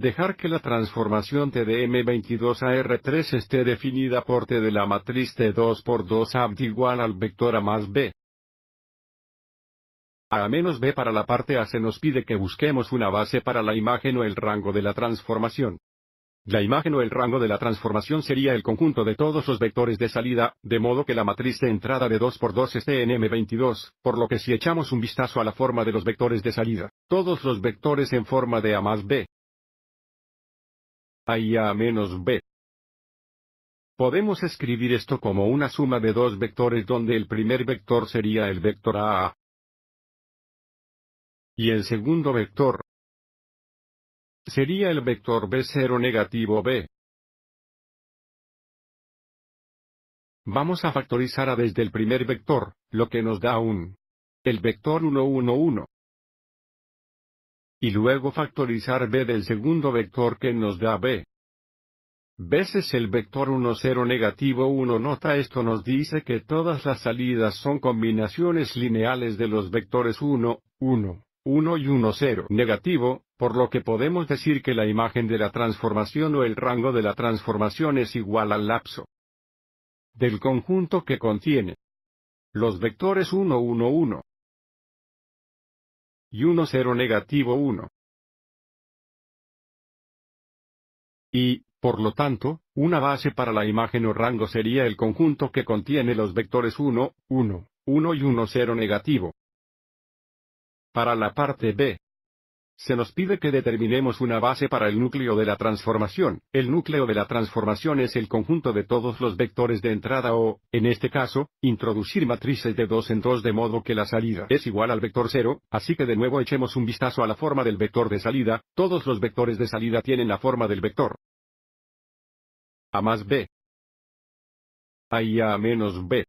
Dejar que la transformación T de m 22 r 3 esté definida por T de la matriz T2 por 2 abd igual al vector A más B. A menos B para la parte A se nos pide que busquemos una base para la imagen o el rango de la transformación. La imagen o el rango de la transformación sería el conjunto de todos los vectores de salida, de modo que la matriz de entrada de 2 por 2 esté en M22, por lo que si echamos un vistazo a la forma de los vectores de salida, todos los vectores en forma de A más B, a y a menos b. Podemos escribir esto como una suma de dos vectores donde el primer vector sería el vector a. Y el segundo vector sería el vector B0 negativo B. Vamos a factorizar a desde el primer vector, lo que nos da un. El vector 1 1 1 y luego factorizar b del segundo vector que nos da b. es el vector 1 0 negativo 1 nota esto nos dice que todas las salidas son combinaciones lineales de los vectores 1, 1, 1 y 1 0 negativo, por lo que podemos decir que la imagen de la transformación o el rango de la transformación es igual al lapso del conjunto que contiene los vectores 1 1 1, y 1 0 negativo 1. Y, por lo tanto, una base para la imagen o rango sería el conjunto que contiene los vectores 1, 1, 1 y 1 0 negativo. Para la parte B, se nos pide que determinemos una base para el núcleo de la transformación. El núcleo de la transformación es el conjunto de todos los vectores de entrada o, en este caso, introducir matrices de 2 en 2 de modo que la salida es igual al vector 0, así que de nuevo echemos un vistazo a la forma del vector de salida, todos los vectores de salida tienen la forma del vector A más B. A y A menos B.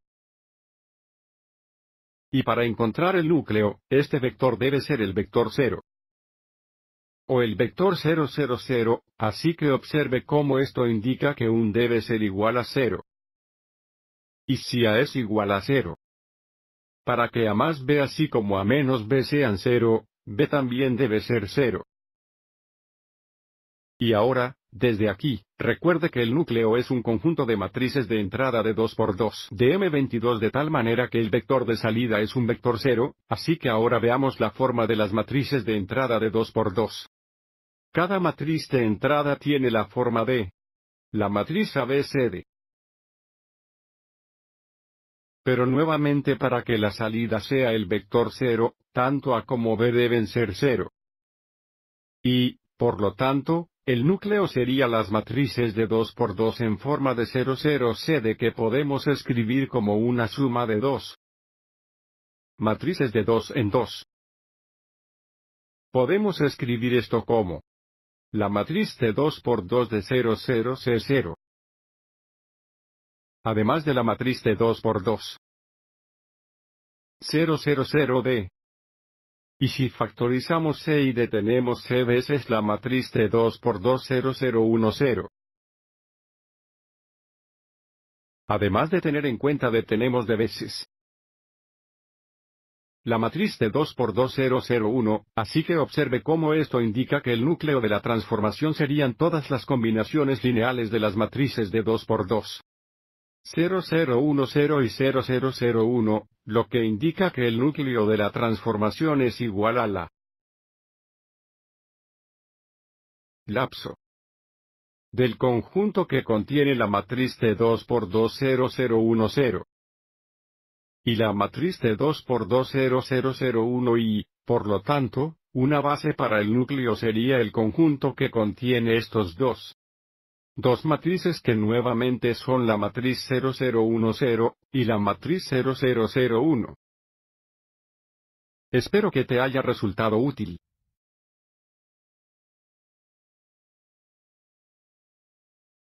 Y para encontrar el núcleo, este vector debe ser el vector 0 o el vector 000, así que observe cómo esto indica que un debe ser igual a 0. Y si a es igual a 0. Para que a más b así como a menos b sean 0, b también debe ser 0. Y ahora, desde aquí, recuerde que el núcleo es un conjunto de matrices de entrada de 2 por 2 de M22 de tal manera que el vector de salida es un vector 0, así que ahora veamos la forma de las matrices de entrada de 2 por 2 cada matriz de entrada tiene la forma de la matriz ABCD. Pero nuevamente para que la salida sea el vector 0, tanto A como B deben ser 0. Y, por lo tanto, el núcleo sería las matrices de 2 por 2 en forma de 0 0 CD que podemos escribir como una suma de 2. Matrices de 2 en 2. Podemos escribir esto como la matriz de 2 por 2 de 0, 0, C, 0. Además de la matriz de 2 por 2. 0, 0, 0 D. Y si factorizamos C y detenemos C veces la matriz de 2 por 2, 0, 0, 1, 0. Además de tener en cuenta detenemos de veces la matriz de 2 por 2001, así que observe cómo esto indica que el núcleo de la transformación serían todas las combinaciones lineales de las matrices de 2 por 2. 0010 y 0001, lo que indica que el núcleo de la transformación es igual a la lapso del conjunto que contiene la matriz de 2 por 20010 y la matriz de 2 por 20001 y, por lo tanto, una base para el núcleo sería el conjunto que contiene estos dos. Dos matrices que nuevamente son la matriz 0010 y la matriz 0001. Espero que te haya resultado útil.